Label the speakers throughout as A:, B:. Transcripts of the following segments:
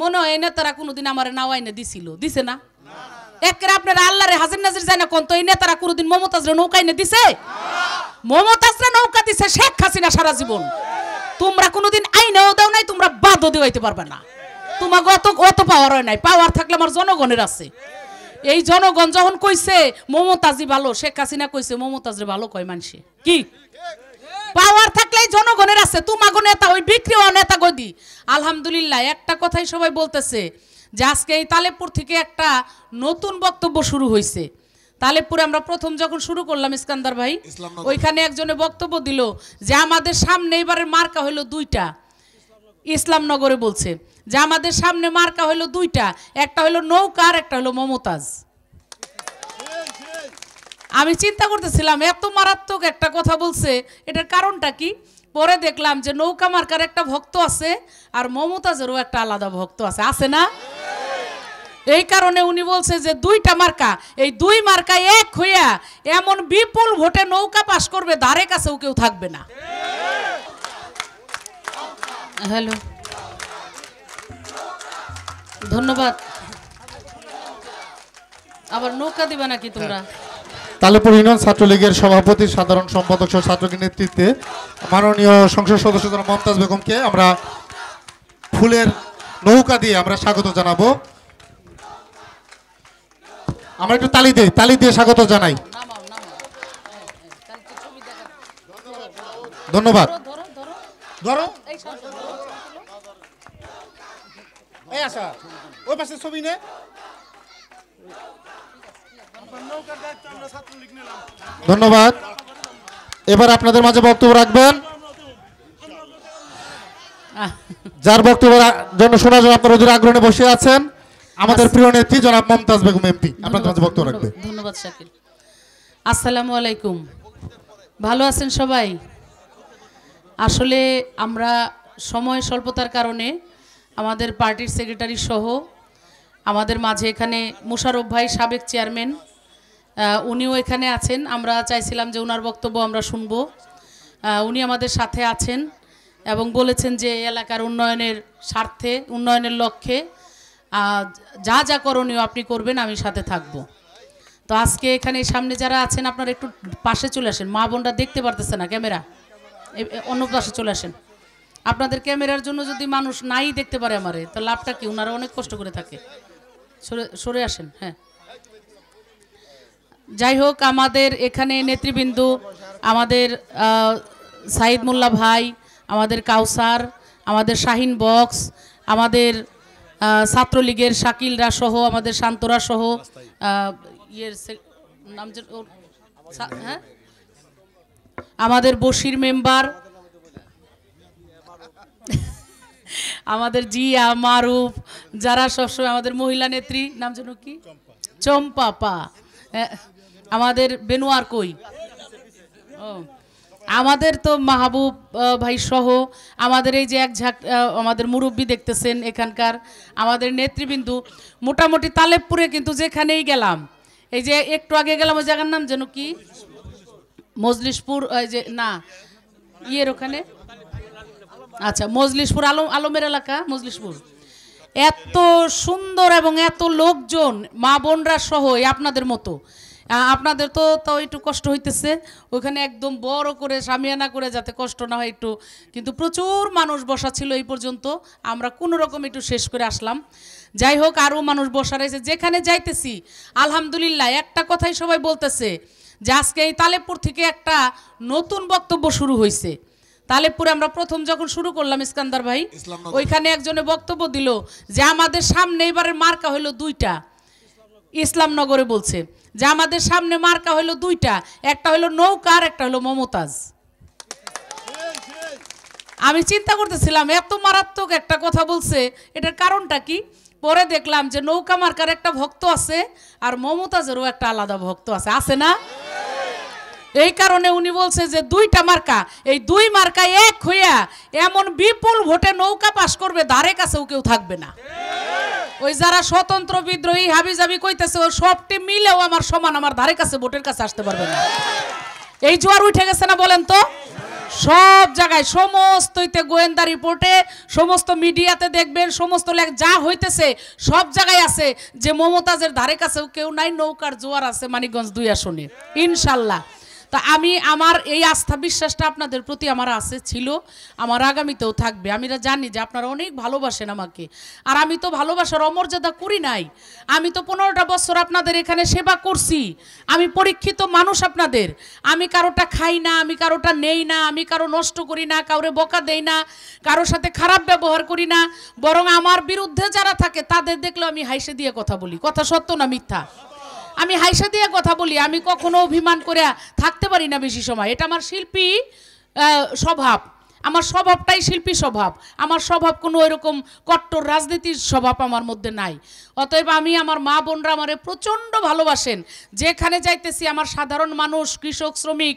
A: মনে হয় কোনোদিন আমার নাও আইনে দিছিল দিছে না আপনারা আল্লাহরে হাজির নাজির যায় না কোন তো এই নেতারা কোনোদিন নৌকা এনে দিছে নৌকা দিছে শেখ হাসিনা সারা জীবন তোমরা কোনোদিন আইনেও দেও নাই তোমরা বাদও দেওয়াইতে পারবে না তোমাকে অত অত পাওয়ার হয় নাই পাওয়ার থাকলে আমার জনগণের আছে এই জনগণ যখন কইছে মমতাজি ভালো শেখ হাসিনা কইছে মমতাজরে ভালো কয় মানুষে কি পাওয়ার থাকলেই জনগণের আছে তোমাগো নেতা ওই বিক্রি হওয়া নেতা গদি আলহামদুলিল্লাহ একটা কথাই সবাই বলতেছে যে আজকে এই তালেপুর থেকে একটা নতুন বক্তব্য শুরু হয়েছে তালেপুরে আমরা প্রথম যখন শুরু করলাম ইস্কান্দার ভাই ওইখানে একজনে বক্তব্য দিল যে আমাদের সামনে এবারের মার্কা হইলো দুইটা ইসলামনগরে বলছে যে আমাদের সামনে মার্কা হইলো দুইটা একটা হলো নৌকা আর একটা হলো মমতাজ আমি চিন্তা করতেছিলাম এত মারাত্মক একটা কথা বলছে এটার কারণটা কি পরে দেখলাম যে নৌকা মার্কার একটা ভক্ত আছে আর মমতাজেরও একটা আলাদা ভক্ত আছে আছে না এই কারণে উনি বলছে যে দুইটা মার্কা এই দুই মার্কা এক হইয়া এমন বিপুল ভোটে নৌকা পাশ করবে দ্বারে কাছেও কেউ থাকবে না হ্যালো ধন্যবাদ আবার নৌকা দিবে নাকি তোমরা তালেপুর ইউনিয়ন ছাত্রলীগের সভাপতি সাধারণ সম্পাদক সহ ছাত্রলীগের নেতৃত্বে মাননীয় সংসদ সদস্য জনাব মমতাজ বেগমকে আমরা ফুলের নৌকা দিয়ে আমরা স্বাগত জানাবো আমরা একটু তালি
B: দিই তালি দিয়ে স্বাগত
A: জানাই ধন্যবাদ ধরো এই আশা ওই পাশে ছবি নে ধন্যবাদ এবার আপনাদের মাঝে বক্তব্য রাখবেন যার বক্তব্যের জন্য শোনার জন্য আপনার অধীর আগ্রহে বসে আছেন আমাদের প্রিয় নেত্রী জনাব মমতাজ বেগম এমপি আপনাদের মাঝে বক্তব্য রাখবে ধন্যবাদ শাকিল আসসালামু আলাইকুম ভালো আছেন সবাই আসলে আমরা সময় স্বল্পতার কারণে আমাদের পার্টির সেক্রেটারি সহ আমাদের মাঝে এখানে মুশারফ ভাই সাবেক চেয়ারম্যান উনিও এখানে আছেন আমরা চাইছিলাম যে ওনার বক্তব্য আমরা শুনব উনি আমাদের সাথে আছেন এবং বলেছেন যে এলাকার উন্নয়নের স্বার্থে উন্নয়নের লক্ষ্যে যা যা করণীয় আপনি করবেন আমি সাথে থাকব তো আজকে এখানে সামনে যারা আছেন আপনারা একটু পাশে চলে আসেন মা বোনরা দেখতে পারতেছে না ক্যামেরা অন্য পাশে চলে আসেন আপনাদের ক্যামেরার জন্য যদি মানুষ নাই দেখতে পারে আমারে তো লাভটা কি ওনারা অনেক কষ্ট করে থাকে সরে সরে আসেন হ্যাঁ যাই হোক আমাদের এখানে নেতৃবৃন্দ আমাদের সাইদ মোল্লা ভাই আমাদের কাউসার আমাদের শাহিন বক্স আমাদের ছাত্রলীগের শাকিলরা সহ আমাদের শান্তরা সহ ইয়ের নাম হ্যাঁ আমাদের বসির মেম্বার আমাদের জিয়া মারুফ যারা সবসময় আমাদের মহিলা নেত্রী নাম যেন কি চম্পাপা আমাদের বেনুয়ার কই ও আমাদের তো মাহবুব ভাই সহ আমাদের এই যে এক ঝাঁক আমাদের মুরব্বী দেখতেছেন এখানকার আমাদের নেতৃবৃন্দু মোটামুটি তালেবপুরে কিন্তু যেখানেই গেলাম এই যে একটু আগে গেলাম ওই জায়গার নাম যেন কি মজলিশপুর যে না ইয়ের ওখানে আচ্ছা মজলিশপুর আলম আলমের এলাকা মজলিশপুর এত সুন্দর এবং এত লোকজন মা বোনরা সহ আপনাদের মতো আপনাদের তো তাও একটু কষ্ট হইতেছে ওখানে একদম বড় করে সামিয়ানা করে যাতে কষ্ট না হয় একটু কিন্তু প্রচুর মানুষ বসা ছিল এই পর্যন্ত আমরা কোনো রকম একটু শেষ করে আসলাম যাই হোক আরও মানুষ বসা রয়েছে যেখানে যাইতেছি আলহামদুলিল্লাহ একটা কথাই সবাই বলতেছে যে আজকে এই তালেপুর থেকে একটা নতুন বক্তব্য শুরু হয়েছে তালেপুরে আমরা প্রথম যখন শুরু করলাম ইস্কান্দার ভাই ওইখানে একজনে বক্তব্য দিল যে আমাদের সামনে এবারের মার্কা হইলো দুইটা ইসলামনগরে বলছে যে আমাদের সামনে মার্কা হলো দুইটা একটা হইল নৌকা আর একটা হলো মমতাজ আমি চিন্তা করতেছিলাম এত মারাত্মক একটা কথা বলছে এটার কারণটা কি পরে দেখলাম যে নৌকা মার্কার একটা ভক্ত আছে আর মমতাজেরও একটা আলাদা ভক্ত আছে আছে না এই কারণে উনি বলছে যে দুইটা মার্কা এই দুই মার্কা এক হইয়া এমন বিপুল ভোটে নৌকা পাশ করবে দ্বারে কাছেও কেউ থাকবে না ওই যারা স্বতন্ত্র বিদ্রোহী হাবিজাবি কইতেছে ও সবটি মিলেও আমার সমান আমার ধারে কাছে ভোটের কাছে আসতে পারবে না এই জোয়ার উঠে গেছে না বলেন তো সব জায়গায় সমস্ত গোয়েন্দা রিপোর্টে সমস্ত মিডিয়াতে দেখবেন সমস্ত লেখ যা হইতেছে সব জায়গায় আছে যে মমতাজের ধারে কাছেও কেউ নাই নৌকার জোয়ার আছে মানিকগঞ্জ দুই আসনে ইনশাল্লাহ তা আমি আমার এই আস্থা বিশ্বাসটা আপনাদের প্রতি আমার আছে ছিল আমার আগামীতেও থাকবে আমি জানি যে আপনারা অনেক ভালোবাসেন আমাকে আর আমি তো ভালোবাসার অমর্যাদা করি নাই আমি তো পনেরোটা বছর আপনাদের এখানে সেবা করছি আমি পরীক্ষিত মানুষ আপনাদের আমি কারোটা খাই না আমি কারোটা নেই না আমি কারো নষ্ট করি না কাউরে বকা দেই না কারোর সাথে খারাপ ব্যবহার করি না বরং আমার বিরুদ্ধে যারা থাকে তাদের দেখলেও আমি হাইসে দিয়ে কথা বলি কথা সত্য না মিথ্যা আমি হাইসা দিয়ে কথা বলি আমি কখনো অভিমান করে থাকতে পারি না বেশি সময় এটা আমার শিল্পী স্বভাব আমার স্বভাবটাই শিল্পী স্বভাব আমার স্বভাব কোনো ওইরকম কট্টর রাজনীতির স্বভাব আমার মধ্যে নাই অতএব আমি আমার মা বোনরা আমারে প্রচণ্ড ভালোবাসেন যেখানে যাইতেছি আমার সাধারণ মানুষ কৃষক শ্রমিক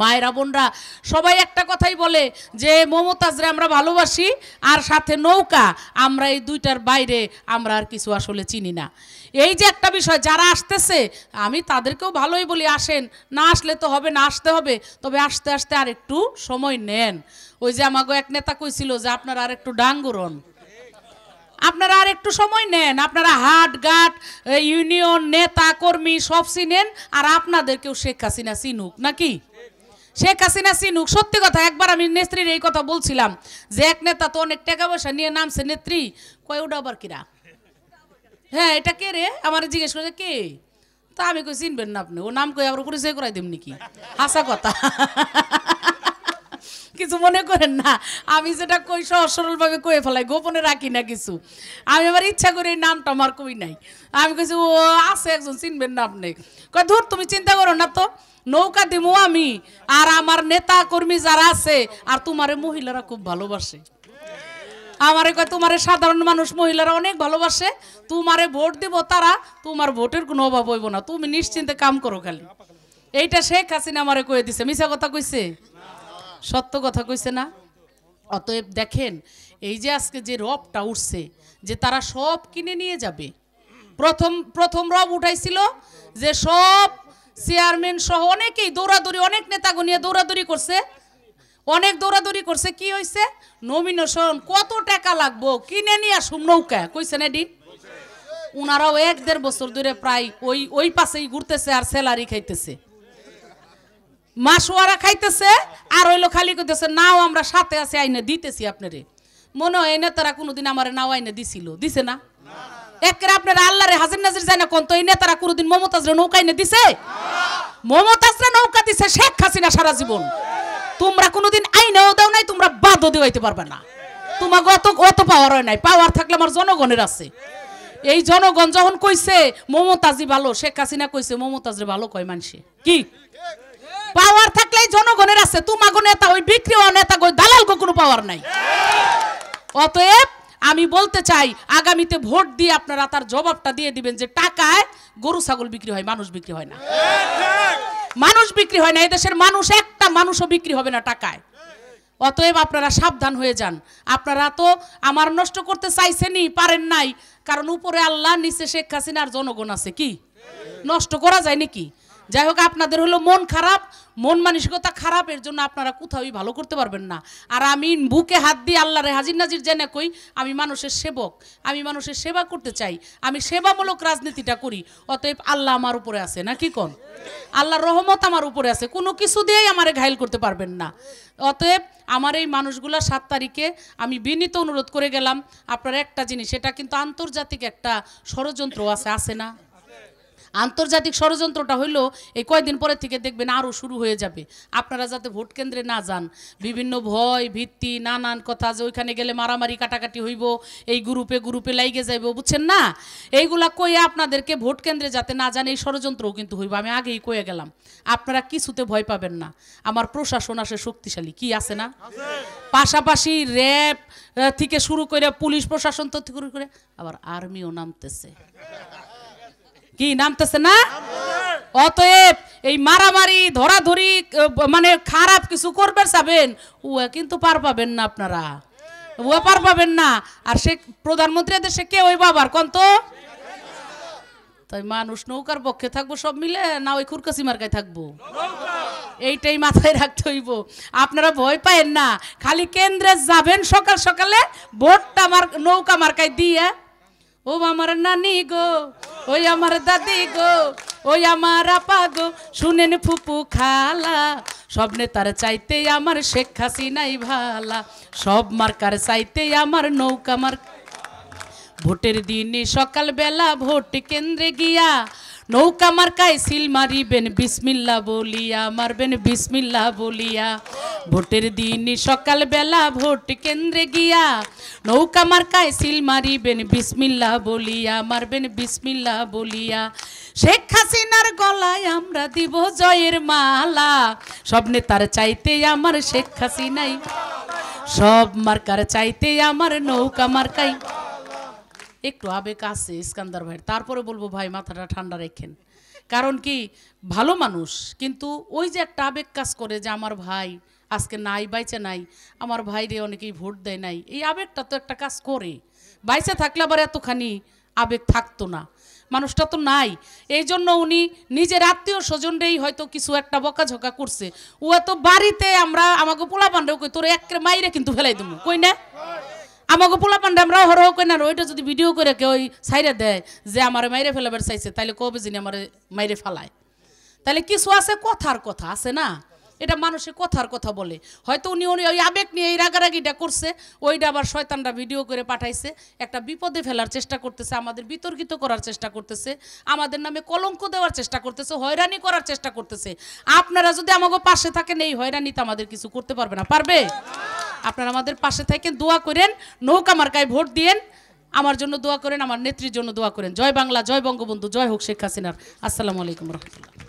A: মায়েরা বোনরা সবাই একটা কথাই বলে যে মমতাজরে আমরা ভালোবাসি আর সাথে নৌকা আমরা এই দুইটার বাইরে আমরা আর কিছু আসলে চিনি না এই যে একটা বিষয় যারা আসতেছে আমি তাদেরকেও ভালোই বলি আসেন না আসলে তো হবে না আসতে হবে তবে আসতে আসতে আর একটু সময় নেন ওই যে আমাকে এক নেতা কইছিল যে আপনারা আর একটু ডাঙ্গুরন আপনারা আর একটু সময় নেন আপনারা হাট গাট ইউনিয়ন নেতা কর্মী সব চিনেন আর আপনাদেরকেও শেখ হাসিনা চিনুক নাকি শেখ হাসিনা চিনুক সত্যি কথা একবার আমি নেত্রীর এই কথা বলছিলাম যে এক নেতা তো অনেক টাকা পয়সা নিয়ে নামছে নেত্রী কয় ওটা আবার কিরা হ্যাঁ এটা কে রে আমার জিজ্ঞেস করছে কে তা আমি কই চিনবেন না আপনি ও নাম কই আবার পরিচয় করাই দেব নাকি হাসা কথা কিছু মনে করেন না আমি যেটা কই সহজ সরলভাবে কয়ে ফেলাই গোপনে রাখি না কিছু আমি আমার ইচ্ছা করে এই নামটা আমার কই নাই আমি কিছু ও আছে একজন চিনবেন না আপনি কয় ধর তুমি চিন্তা করো না তো নৌকা দিমু আমি আর আমার নেতা কর্মী যারা আছে আর তোমার মহিলারা খুব ভালোবাসে আমারে কয় তোমারে সাধারণ মানুষ মহিলারা অনেক ভালোবাসে তোমারে ভোট দিব তারা তোমার ভোটের কোনো অভাব হইব না তুমি নিশ্চিন্তে কাম করো খালি এইটা শেখ হাসিনা আমারে কয়ে দিছে মিশা কথা কইছে সত্য কথা কইছে না অতএব দেখেন এই যে আজকে যে রবটা উঠছে যে তারা সব কিনে নিয়ে যাবে প্রথম প্রথম রব উঠাইছিল যে সব চেয়ারম্যান সহ অনেকেই দৌড়াদৌড়ি অনেক নেতা নিয়ে দৌড়াদৌড়ি করছে অনেক দৌড়াদৌড়ি করছে কি হয়েছে নমিনেশন কত টাকা লাগবো কিনে নিয়ে আসুন নৌকা না ডিম উনারাও এক দেড় বছর ধরে প্রায় ওই ওই পাশেই ঘুরতেছে আর স্যালারি খাইতেছে মাসোয়ারা খাইতেছে আর হইলো খালি করতেছে নাও আমরা সাথে আছে আইনে দিতেছি আপনারে মনে হয় তারা কোনোদিন আমার নাও আইনে দিছিল দিছে না একের আপনারা রে হাজির নাজির যায় না কোন তো এই নেতারা কোনোদিন মমতাজরে নৌকা আইনে দিছে মমতাজরা নৌকা দিছে শেখ হাসিনা সারা জীবন তোমরা কোনোদিন আইনেও দেও নাই তোমরা বাদও দেওয়াইতে পারবে না তোমাকে অত অত পাওয়ার হয় নাই পাওয়ার থাকলে আমার জনগণের আছে এই জনগণ যখন কইছে মমতাজি ভালো শেখ হাসিনা কইছে মমতাজরে ভালো কয় মানুষে কি পাওয়ার থাকলেই জনগণের আছে তোমাগো নেতা ওই বিক্রি হওয়া নেতা গো দালালগো কোনো পাওয়ার নাই অতএব আমি বলতে চাই আগামীতে ভোট দিয়ে আপনারা তার জবাবটা দিয়ে দিবেন যে টাকায় গরু ছাগল বিক্রি হয় মানুষ বিক্রি হয় না মানুষ বিক্রি হয় না এদেশের মানুষ একটা মানুষও বিক্রি হবে না টাকায় অতএব আপনারা সাবধান হয়ে যান আপনারা তো আমার নষ্ট করতে চাইছেনই পারেন নাই কারণ উপরে আল্লাহ নিচে শেখ হাসিনার জনগণ আছে কি নষ্ট করা যায় নাকি যাই হোক আপনাদের হলো মন খারাপ মন মানসিকতা খারাপ এর জন্য আপনারা কোথাওই ভালো করতে পারবেন না আর আমি বুকে হাত দিয়ে আল্লাহরে হাজির নাজির জেনে কই আমি মানুষের সেবক আমি মানুষের সেবা করতে চাই আমি সেবামূলক রাজনীতিটা করি অতএব আল্লাহ আমার উপরে আছে না কি কন আল্লাহর রহমত আমার উপরে আছে কোনো কিছু দিয়েই আমারে ঘাইল করতে পারবেন না অতএব আমার এই মানুষগুলা সাত তারিখে আমি বিনীত অনুরোধ করে গেলাম আপনার একটা জিনিস এটা কিন্তু আন্তর্জাতিক একটা ষড়যন্ত্র আছে আছে না আন্তর্জাতিক ষড়যন্ত্রটা হইলো এই কয়দিন পরের থেকে দেখবেন আরও শুরু হয়ে যাবে আপনারা যাতে ভোট কেন্দ্রে না যান বিভিন্ন ভয় ভিত্তি নানান কথা যে ওইখানে গেলে মারামারি কাটাকাটি হইব এই গ্রুপে গ্রুপে লাইগে যাইব বুঝছেন না এইগুলা কই আপনাদেরকে ভোট কেন্দ্রে যাতে না যান এই ষড়যন্ত্রও কিন্তু হইব আমি আগেই কয়ে গেলাম আপনারা কিছুতে ভয় পাবেন না আমার প্রশাসন আসে শক্তিশালী কি আছে না পাশাপাশি র্যাব থেকে শুরু করে পুলিশ প্রশাসন তো করে আবার আর্মিও নামতেছে কি নামতেছে না অতএব এই মারামারি ধরাধরি মানে খারাপ কিছু করবে সাবেন ও কিন্তু পার পাবেন না আপনারা ও পার পাবেন না আর সে প্রধানমন্ত্রী সে কে ওই বাবার কন তো তাই মানুষ নৌকার পক্ষে থাকবো সব মিলে না ওই খুরকাসি মার্কায় থাকবো এইটাই মাথায় রাখতে হইব আপনারা ভয় পায়েন না খালি কেন্দ্রে যাবেন সকাল সকালে ভোটটা মার নৌকা মার্কায় দিয়ে ও আমার নানি গো ওই আমার দাদি গো ওই আমার আপা গো শুনেন ফুপু খালা স্বপ্নে তার চাইতে আমার শেখ হাসিনাই ভালা সব মার্কার চাইতে আমার নৌকা মার্কা ভোটের দিনে সকালবেলা ভোট কেন্দ্রে গিয়া নৌকা মার্কায় সিল মারিবেন বিসমিল্লা বলিয়া মারবেন বিসমিল্লা বলিয়া ভোটের দিনই সকালবেলা ভোট কেন্দ্রে গিয়া নৌকা মার্কায় সিল মারিবেন বিসমিল্লা বলিয়া মারবেন বিসমিল্লা বলিয়া শেখ হাসিনার গলায় আমরা দিব জয়ের মালা সব নেতার চাইতে আমার শেখ হাসিনাই সব মার্কার চাইতে আমার নৌকা মার্কায় একটু আবেগ আছে ইস্কান্দার ভাইয়ের তারপরে বলবো ভাই মাথাটা ঠান্ডা রেখেন কারণ কি ভালো মানুষ কিন্তু ওই যে একটা আবেগ কাজ করে যে আমার ভাই আজকে নাই বাইচে নাই আমার ভাইরে অনেকেই ভোট দেয় নাই এই আবেগটা তো একটা কাজ করে বাইচে থাকলে আবার এতখানি আবেগ থাকতো না মানুষটা তো নাই এই জন্য উনি নিজের আত্মীয় স্বজনরেই হয়তো কিছু একটা বকাঝকা করছে ও এত বাড়িতে আমরা আমাকে পোলা পান্ডেও কই তোর এক মাইরে কিন্তু ফেলাই দেবো কই না আমাকে পোলা পান্ডে আমরা হরহ কই না ওইটা যদি ভিডিও করে কেউ সাইরে দেয় যে আমার মাইরে ফেলাবার চাইছে তাহলে কবে যিনি আমার মাইরে ফেলায় তাহলে কিছু আছে কথার কথা আছে না এটা মানুষে কথার কথা বলে হয়তো উনি উনি ওই আবেগ নিয়ে এই রাগারাগিটা করছে ওইটা আবার শয়তানরা ভিডিও করে পাঠাইছে একটা বিপদে ফেলার চেষ্টা করতেছে আমাদের বিতর্কিত করার চেষ্টা করতেছে আমাদের নামে কলঙ্ক দেওয়ার চেষ্টা করতেছে হয়রানি করার চেষ্টা করতেছে আপনারা যদি আমাকে পাশে থাকেন এই হয়রানিতে আমাদের কিছু করতে পারবে না পারবে আপনারা আমাদের পাশে থাকেন দোয়া করেন নৌকা মার্কায় ভোট দিয়েন আমার জন্য দোয়া করেন আমার নেত্রীর জন্য দোয়া করেন জয় বাংলা জয় বঙ্গবন্ধু জয় হোক শেখ হাসিনার আসসালামু আলাইকুম রহমতুল্লাহ